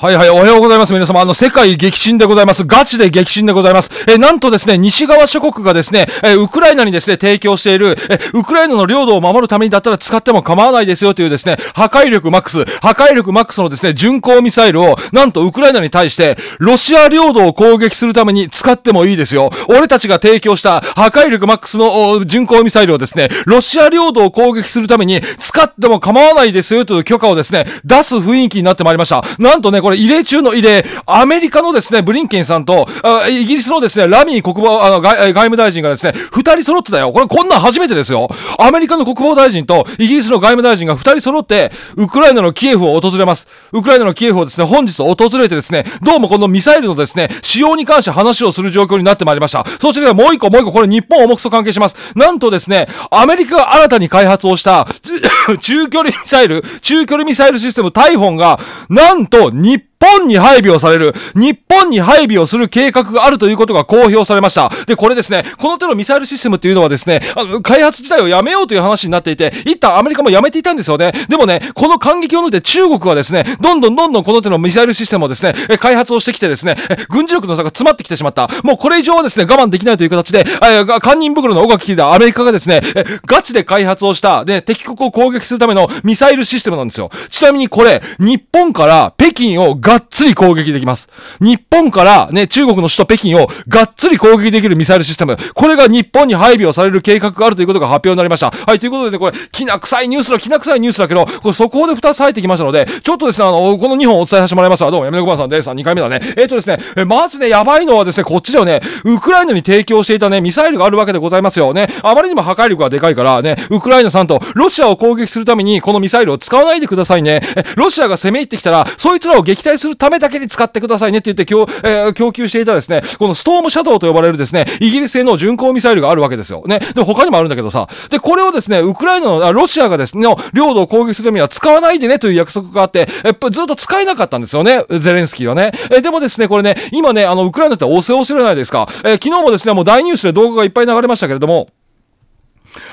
はいはい、おはようございます。皆様、あの、世界激震でございます。ガチで激震でございます。え、なんとですね、西側諸国がですね、え、ウクライナにですね、提供している、え、ウクライナの領土を守るためにだったら使っても構わないですよというですね、破壊力マックス、破壊力マックスのですね、巡航ミサイルを、なんとウクライナに対して、ロシア領土を攻撃するために使ってもいいですよ。俺たちが提供した破壊力マックスの巡航ミサイルをですね、ロシア領土を攻撃するために使っても構わないですよという許可をですね、出す雰囲気になってまいりました。なんとね、これ異例中の異例、アメリカのですね、ブリンケンさんと、イギリスのですね、ラミー国防、あの外、外務大臣がですね、二人揃ってたよ。これこんなん初めてですよ。アメリカの国防大臣とイギリスの外務大臣が二人揃って、ウクライナのキエフを訪れます。ウクライナのキエフをですね、本日訪れてですね、どうもこのミサイルのですね、使用に関して話をする状況になってまいりました。そしてもう一個、もう一個、これ日本重くそ関係します。なんとですね、アメリカが新たに開発をした、中距離ミサイル、中距離ミサイルシステムタイフォンが、なんと日本、本に配備をされる、日本に配備をする計画があるということが公表されました。で、これですね、この手のミサイルシステムっていうのはですね、あの、開発自体をやめようという話になっていて、一旦アメリカもやめていたんですよね。でもね、この感激を抜いて中国はですね、どんどんどんどんこの手のミサイルシステムをですね、開発をしてきてですね、軍事力の差が詰まってきてしまった。もうこれ以上はですね、我慢できないという形で、え人堪忍袋の尾が聞いたアメリカがですね、ガチで開発をした、で、敵国を攻撃するためのミサイルシステムなんですよ。ちなみにこれ、日本から北京をがっつり攻撃できます。日本からね、中国の首都北京をがっつり攻撃できるミサイルシステム。これが日本に配備をされる計画があるということが発表になりました。はい、ということでね、これ、きな臭いニュースのきな臭いニュースだけど、これ速報で2つ入ってきましたので、ちょっとですね、あの、この2本お伝えさせてもらいますわ。どうも、やめのこばさんです。2回目だね。えっ、ー、とですね、えまずね、やばいのはですね、こっちではね、ウクライナに提供していたね、ミサイルがあるわけでございますよね。あまりにも破壊力がでかいからね、ウクライナさんとロシアを攻撃するために、このミサイルを使わないでくださいね。ロシアが攻め入ってきたら、そいつらを撃退するためだけに使ってくださいねって言って供,、えー、供給していたですね、このストームシャドウと呼ばれるですね、イギリス製の巡航ミサイルがあるわけですよ。ね。で、他にもあるんだけどさ。で、これをですね、ウクライナの、あロシアがですね、領土を攻撃するためには使わないでねという約束があって、やっぱずっと使えなかったんですよね、ゼレンスキーはね。え、でもですね、これね、今ね、あの、ウクライナって押せ押せるじゃないですか。えー、昨日もですね、もう大ニュースで動画がいっぱい流れましたけれども、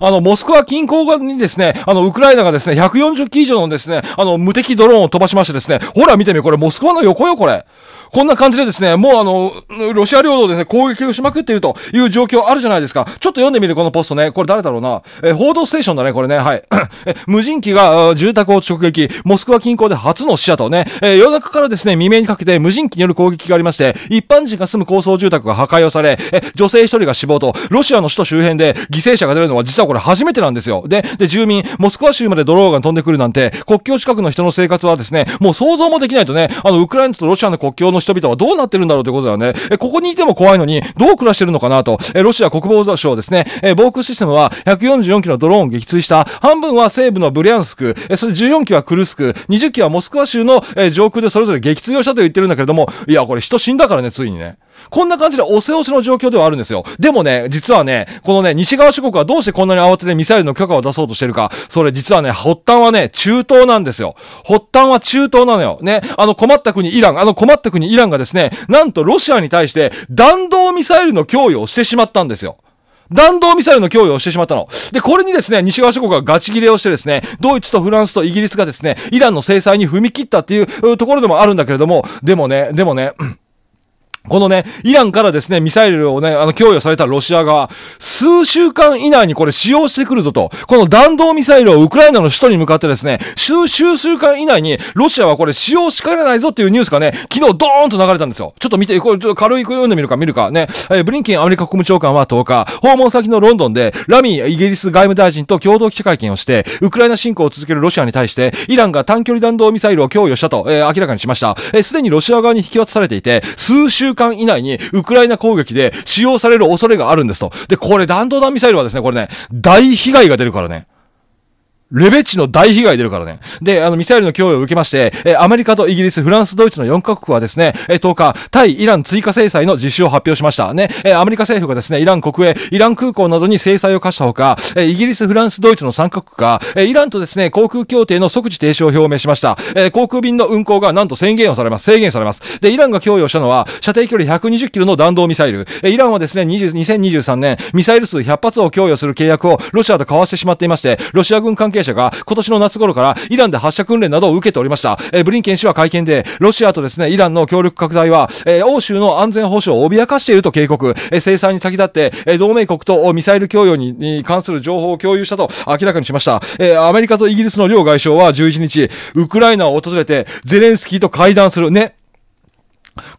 あの、モスクワ近郊にですね、あの、ウクライナがですね、140機以上のですね、あの、無敵ドローンを飛ばしましてですね、ほら見てみ、これモスクワの横よ、これ。こんな感じでですね、もうあの、ロシア領土で、すね、攻撃をしまくっているという状況あるじゃないですか。ちょっと読んでみる、このポストね。これ誰だろうな。え報道ステーションだね、これね。はい。え無人機が住宅を直撃。モスクワ近郊で初の死者とね。え夜中からですね、未明にかけて無人機による攻撃がありまして、一般人が住む高層住宅が破壊をされ、え女性一人が死亡と、ロシアの首都周辺で犠牲者が出るのはは実はこれ初めてなんですよ。で、で、住民、モスクワ州までドローンが飛んでくるなんて、国境近くの人の生活はですね、もう想像もできないとね、あの、ウクライナとロシアの国境の人々はどうなってるんだろうということだよね。え、ここにいても怖いのに、どう暮らしてるのかなと、え、ロシア国防省ですね、え、防空システムは144機のドローンを撃墜した、半分は西部のブリャンスク、え、それ14機はクルスク、20機はモスクワ州の、え、上空でそれぞれ撃墜をしたと言ってるんだけれども、いや、これ人死んだからね、ついにね。こんな感じで押せ押しの状況ではあるんですよ。でもね、実はね、このね、西側諸国はどうしてこんなに慌ててミサイルの許可を出そうとしてるか、それ実はね、発端はね、中東なんですよ。発端は中東なのよ。ね、あの困った国イラン、あの困った国イランがですね、なんとロシアに対して弾道ミサイルの供与をしてしまったんですよ。弾道ミサイルの供与をしてしまったの。で、これにですね、西側諸国がガチ切れをしてですね、ドイツとフランスとイギリスがですね、イランの制裁に踏み切ったっていうところでもあるんだけれども、でもね、でもね、うんこのね、イランからですね、ミサイルをね、あの、供与されたロシア側、数週間以内にこれ使用してくるぞと、この弾道ミサイルをウクライナの首都に向かってですね、数、数週間以内に、ロシアはこれ使用しかねないぞっていうニュースがね、昨日ドーンと流れたんですよ。ちょっと見て、これちょっと軽い読んでみるか、見るかね。えー、ブリンケンアメリカ国務長官は10日、訪問先のロンドンで、ラミーイギリス外務大臣と共同記者会見をして、ウクライナ侵攻を続けるロシアに対して、イランが短距離弾道ミサイルを供与したと、えー、明らかにしました。えー、すでにロシア側に引き渡されていて、数週週間以内にウクライナ攻撃で使用される恐れがあるんですと。で、これ弾道弾ミサイルはですね、これね、大被害が出るからね。レベチの大被害出るからね。で、あの、ミサイルの供与を受けまして、えアメリカとイギリス、フランス、ドイツの4カ国はですね、え10日、対イラン追加制裁の実施を発表しました。ね、えアメリカ政府がですね、イラン国営、イラン空港などに制裁を課したほか、えイギリス、フランス、ドイツの3カ国が、えイランとですね、航空協定の即時停止を表明しました。え航空便の運航がなんと宣言をされます。制限されます。で、イランが供与したのは、射程距離120キロの弾道ミサイル。えイランはですね、20 2023年、ミサイル数100発を供与する契約をロシアと交わしてしまっていまして、ロシア軍関係係者が今年の夏頃からイランで発射訓練などを受けておりました。えー、ブリンケン氏は会見で、ロシアとですね、イランの協力拡大は、えー、欧州の安全保障を脅かしていると警告、えー、制裁に先立って、えー、同盟国とミサイル供与にに関する情報を共有したと明らかにしました。えー、アメリカとイギリスの両外相は11日、ウクライナを訪れて、ゼレンスキーと会談する。ね。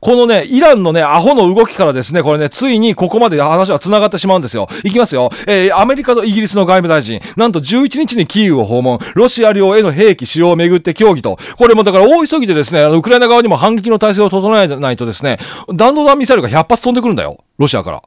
このね、イランのね、アホの動きからですね、これね、ついにここまで話は繋がってしまうんですよ。いきますよ。えー、アメリカとイギリスの外務大臣、なんと11日にキーウを訪問、ロシア領への兵器使用をめぐって協議と、これもだから大急ぎでですね、あの、ウクライナ側にも反撃の体制を整えないとですね、弾道弾ミサイルが100発飛んでくるんだよ。ロシアから。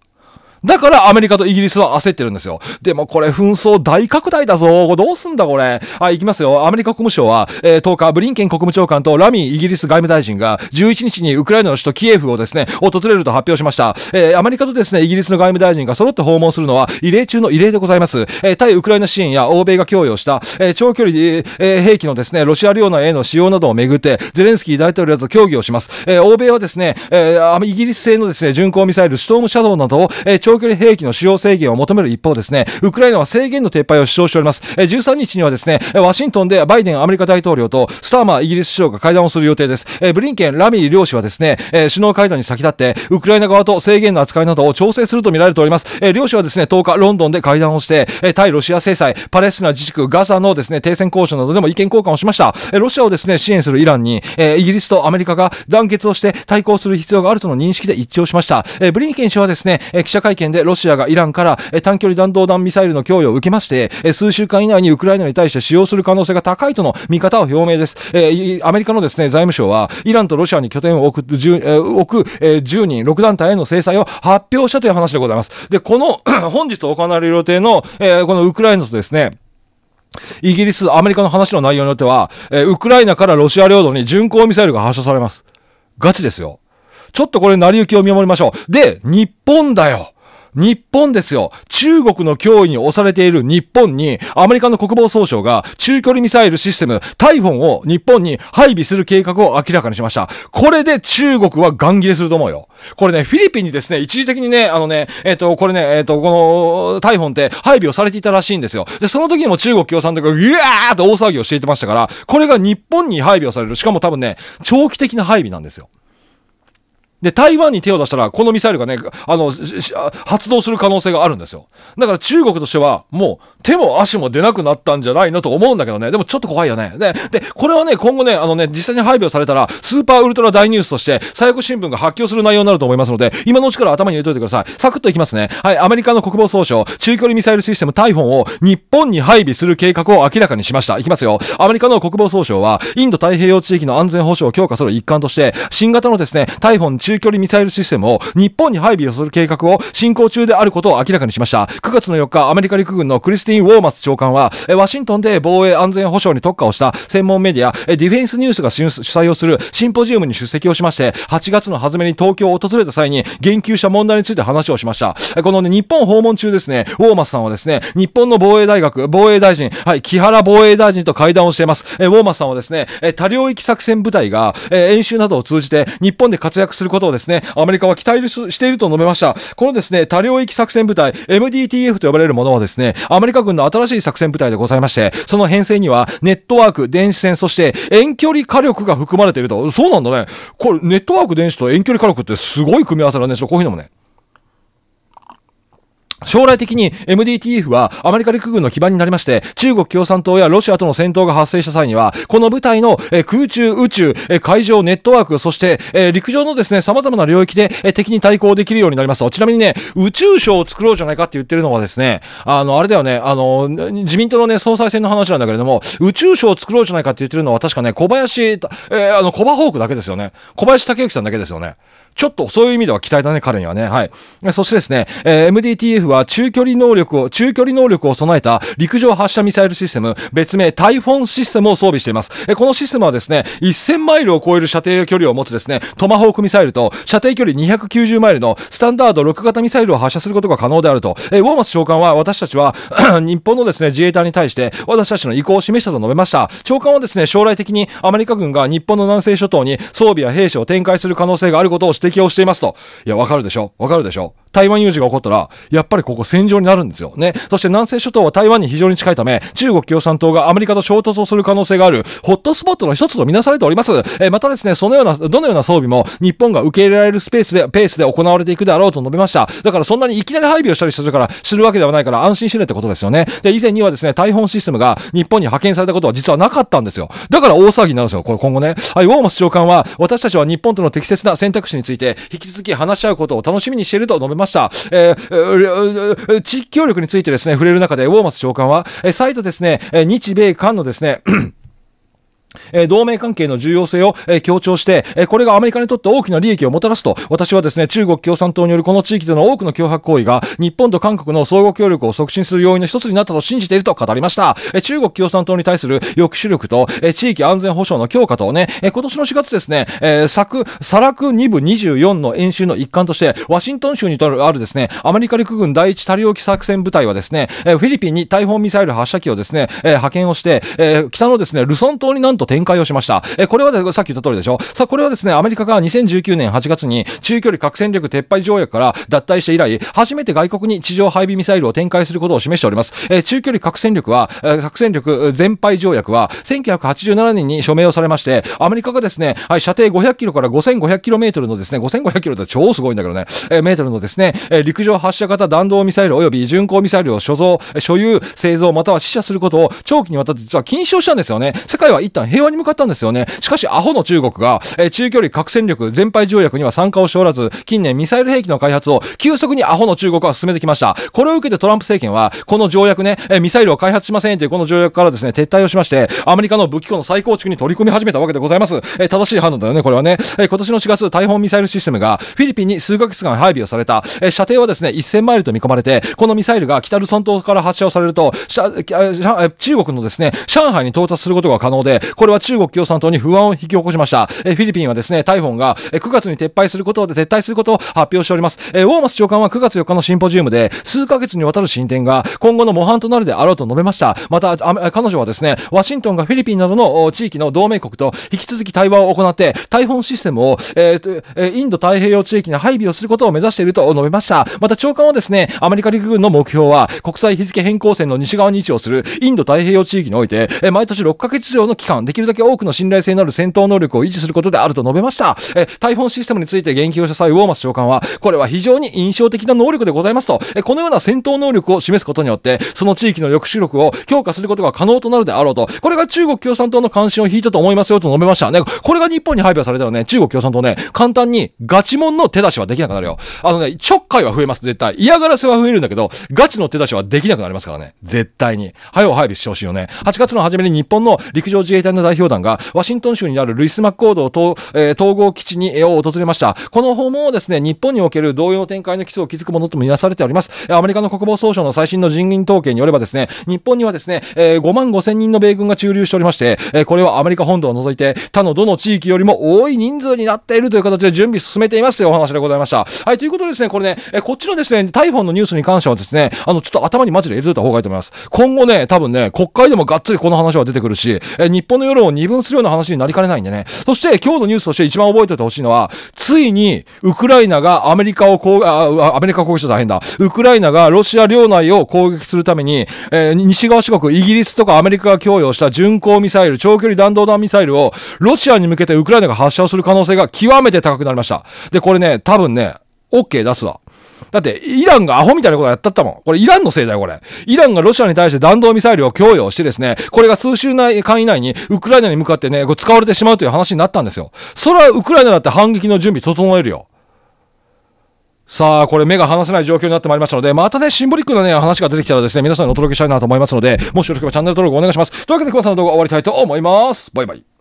だからアメリカとイギリスは焦ってるんですよ。でもこれ紛争大拡大だぞ。これどうすんだこれ。はい、行きますよ。アメリカ国務省は、えー、10日、ブリンケン国務長官とラミーイギリス外務大臣が11日にウクライナの首都キエフをですね、訪れると発表しました。えー、アメリカとですね、イギリスの外務大臣が揃って訪問するのは異例中の異例でございます。えー、対ウクライナ支援や欧米が供与した、えー、長距離、えー、兵器のですね、ロシア領内への使用などをめぐって、ゼレンスキー大統領と協議をします。えー、欧米はですね、えー、イギリス製のですね、巡航ミサイル、ストームシャドウなどを、えー、長長距離兵器の使用制限を求める一方ですね、ウクライナは制限の撤廃を主張しております。え13日にはですね、ワシントンでバイデンアメリカ大統領とスターマーイギリス首相が会談をする予定です。えブリンケン、ラミー両氏はですね、え首脳会談に先立って、ウクライナ側と制限の扱いなどを調整するとみられております。え両氏はですね、10日ロンドンで会談をして、え対ロシア制裁、パレスチナ自治区ガザのですね、停戦交渉などでも意見交換をしました。えロシアをですね、支援するイランに、えイギリスとアメリカが団結をして対抗する必要があるとの認識で一致をしました。えブリンケン氏はですね、記者会会でロシアがイランから短距離弾道弾ミサイルの供与を受けまして数週間以内にウクライナに対して使用する可能性が高いとの見方を表明です。えアメリカのですね財務省はイランとロシアに拠点を置く 10, 置く10人6団体への制裁を発表したという話でございます。で、この 本日行われる予定の、えこのウクライナとですね、イギリス、アメリカの話の内容によっては、えウクライナからロシア領土に巡航ミサイルが発射されます。ガチですよ。ちょっとこれ成り行きを見守りましょう。で、日本だよ。日本ですよ。中国の脅威に押されている日本に、アメリカの国防総省が中距離ミサイルシステム、タイフォンを日本に配備する計画を明らかにしました。これで中国はガン切れすると思うよ。これね、フィリピンにですね、一時的にね、あのね、えっ、ー、と、これね、えっ、ー、と、この、タイフォンって配備をされていたらしいんですよ。で、その時にも中国共産党が、うわーって大騒ぎをしていてましたから、これが日本に配備をされる。しかも多分ね、長期的な配備なんですよ。で、台湾に手を出したら、このミサイルがね、あの、発動する可能性があるんですよ。だから中国としては、もう手も足も出なくなったんじゃないのと思うんだけどね。でもちょっと怖いよね。で、で、これはね、今後ね、あのね、実際に配備をされたら、スーパーウルトラ大ニュースとして、最悪新聞が発狂する内容になると思いますので、今のうちから頭に入れといてください。サクッといきますね。はい、アメリカの国防総省、中距離ミサイルシステムタイフォンを日本に配備する計画を明らかにしました。いきますよ。アメリカの国防総省は、インド太平洋地域の安全保障を強化する一環として、新型のですね、タイフォン中距離ミサイルシステムを日本に配備をする計画を進行中であることを明らかにしました。9月の4日、アメリカ陸軍のクリスティン・ウォーマス長官は、ワシントンで防衛安全保障に特化をした専門メディア、ディフェンスニュースが主催をするシンポジウムに出席をしまして、8月の初めに東京を訪れた際に言及した問題について話をしました。このね、日本訪問中ですね、ウォーマスさんはですね、日本の防衛大学、防衛大臣、はい、木原防衛大臣と会談をしています。ウォーマスさんはですね、多領域作戦部隊が演習などを通じて日本で活躍することことをですね、アメリカは期待していると述べました。このですね、多領域作戦部隊、MDTF と呼ばれるものはですね、アメリカ軍の新しい作戦部隊でございまして、その編成には、ネットワーク、電子戦、そして遠距離火力が含まれていると。そうなんだね。これ、ネットワーク、電子と遠距離火力ってすごい組み合わせなんでしょう。こういうのもね。将来的に MDTF はアメリカ陸軍の基盤になりまして、中国共産党やロシアとの戦闘が発生した際には、この部隊の空中、宇宙、海上、ネットワーク、そして陸上のですね、様々な領域で敵に対抗できるようになりますちなみにね、宇宙省を作ろうじゃないかって言ってるのはですね、あの、あれだよね、あの、自民党のね、総裁選の話なんだけれども、宇宙省を作ろうじゃないかって言ってるのは確かね、小林、えー、あの、小葉ホークだけですよね。小林武之さんだけですよね。ちょっとそういう意味では期待だね、彼にはね。はい。そしてですね、えー、MDTF は中距離能力を、中距離能力を備えた陸上発射ミサイルシステム、別名タイフォンシステムを装備しています。えー、このシステムはですね、1000マイルを超える射程距離を持つですね、トマホークミサイルと射程距離290マイルのスタンダード6型ミサイルを発射することが可能であると。えー、ウォーマス長官は私たちは 日本のですね、自衛隊に対して私たちの意向を示したと述べました。長官はですね、将来的にアメリカ軍が日本の南西諸島に装備や兵士を展開する可能性があることを指摘適用していますと。いや、わかるでしょわかるでしょ台湾有事が起こったら、やっぱりここ戦場になるんですよ。ね。そして南西諸島は台湾に非常に近いため、中国共産党がアメリカと衝突をする可能性がある、ホットスポットの一つとみなされております。えまたですね、そのような、どのような装備も、日本が受け入れられるスペースで、ペースで行われていくであろうと述べました。だからそんなにいきなり配備をしたりするから、知るわけではないから安心しねってことですよね。で、以前にはですね、台本システムが日本に派遣されたことは実はなかったんですよ。だから大騒ぎになるんですよ。これ今後ね。はい、ウォーマス長官は、私たちは日本との適切な選択肢について、いて、引き続き話し合うことを楽しみにしていると述べました。えー、地域協力についてですね、触れる中で、ウォーマス長官は、え再度ですね、日米韓のですね、え同盟関係の重要性を、え強調して、えこれがアメリカにとって大きな利益をもたらすと、私はですね、中国共産党によるこの地域での多くの脅迫行為が、日本と韓国の相互協力を促進する要因の一つになったと信じていると語りました。え中国共産党に対する抑止力と、え地域安全保障の強化とね、え今年の4月ですね、え作、砂落2部24の演習の一環として、ワシントン州にあるですね、アメリカ陸軍第一多量域作戦部隊はですね、えフィリピンに大砲ミサイル発射機をですね、え派遣をして、え北のですね、ルソン島になんと展開をしました。えこれはさっき言った通りでしょ。さあ、これはですね、アメリカが2019年8月に中距離核戦力撤廃条約から脱退して以来、初めて外国に地上配備ミサイルを展開することを示しております。え中距離核戦力は、え核戦力全廃条約は、1987年に署名をされまして、アメリカがですね、はい、射程500キロから5500キロメートルのですね、5500キロって超すごいんだけどね、えメートルのですね、え陸上発射型弾道ミサイル及び巡航ミサイルを所蔵、所有、製造または試射することを長期にわたって実は禁止をしたんですよね。世界は一旦平和に向かったんですよね。しかし、アホの中国が、えー、中距離核戦力全廃条約には参加をしておらず、近年ミサイル兵器の開発を急速にアホの中国は進めてきました。これを受けてトランプ政権は、この条約ね、えー、ミサイルを開発しませんというこの条約からですね、撤退をしまして、アメリカの武器庫の再構築に取り組み始めたわけでございます。えー、正しい判断だよね、これはね。えー、今年の4月、大砲ミサイルシステムが、フィリピンに数ヶ月間配備をされた、えー、射程はですね、1000マイルと見込まれて、このミサイルが北ルソン島から発射をされると、中国のですね、上海に到達することが可能で、これは中国共産党に不安を引き起こしました。えフィリピンはですね、タイフォンが9月に撤廃することで撤退することを発表しております。えウォーマス長官は9月4日のシンポジウムで、数ヶ月にわたる進展が今後の模範となるであろうと述べました。また、彼女はですね、ワシントンがフィリピンなどの地域の同盟国と引き続き対話を行って、タイフォンシステムを、えー、インド太平洋地域に配備をすることを目指していると述べました。また長官はですね、アメリカ陸軍の目標は国際日付変更線の西側に位置をするインド太平洋地域において、毎年6ヶ月以上の期間できるだけ多くの信頼性のある戦闘能力を維持することであると述べました。え、台本システムについて言及した際、ウォーマス長官は、これは非常に印象的な能力でございますと、え、このような戦闘能力を示すことによって、その地域の抑止力を強化することが可能となるであろうと、これが中国共産党の関心を引いたと思いますよと述べましたね。これが日本に配備されたらね、中国共産党ね、簡単にガチモンの手出しはできなくなるよ。あのね、ちょっかいは増えます、絶対。嫌がらせは増えるんだけど、ガチの手出しはできなくなりますからね。絶対に。早を配備してほしいよね。8月の初めに日本の陸上自衛隊の代表団がワシントン州にあるルイス・マッコードと、えー、統合基地にを訪れました。この訪問をですね、日本における同様の展開の基礎を築くものとみなされております。アメリカの国防総省の最新の人員統計によればですね、日本にはですね、えー、5万5千人の米軍が駐留しておりまして、えー、これはアメリカ本土を除いて他のどの地域よりも多い人数になっているという形で準備進めていますというお話でございました。はい、ということでですね、これね、えー、こっちのですね、タイフォンのニュースに関してはですね、あの、ちょっと頭にマジで入れといた方がいいと思います。今後ね、多分ね、国会でもがっつりこの話は出てくるし、えー、日本の世論を二分するような話になりかねないんでね。そして、今日のニュースとして一番覚えておいてほしいのは、ついに、ウクライナがアメリカを攻あ、アメリカ攻撃した大変だ。ウクライナがロシア領内を攻撃するために、えー、西側諸国、イギリスとかアメリカが供与した巡航ミサイル、長距離弾道弾ミサイルを、ロシアに向けてウクライナが発射をする可能性が極めて高くなりました。で、これね、多分ね、OK 出すわ。だって、イランがアホみたいなことやったったもん。これイランのせいだよ、これ。イランがロシアに対して弾道ミサイルを供与してですね、これが数週間以内にウクライナに向かってね、こ使われてしまうという話になったんですよ。それはウクライナだって反撃の準備整えるよ。さあ、これ目が離せない状況になってまいりましたので、またね、シンボリックなね、話が出てきたらですね、皆さんにお届けしたいなと思いますので、もしよろしければチャンネル登録お願いします。というわけで、今さんの動画終わりたいと思います。バイバイ。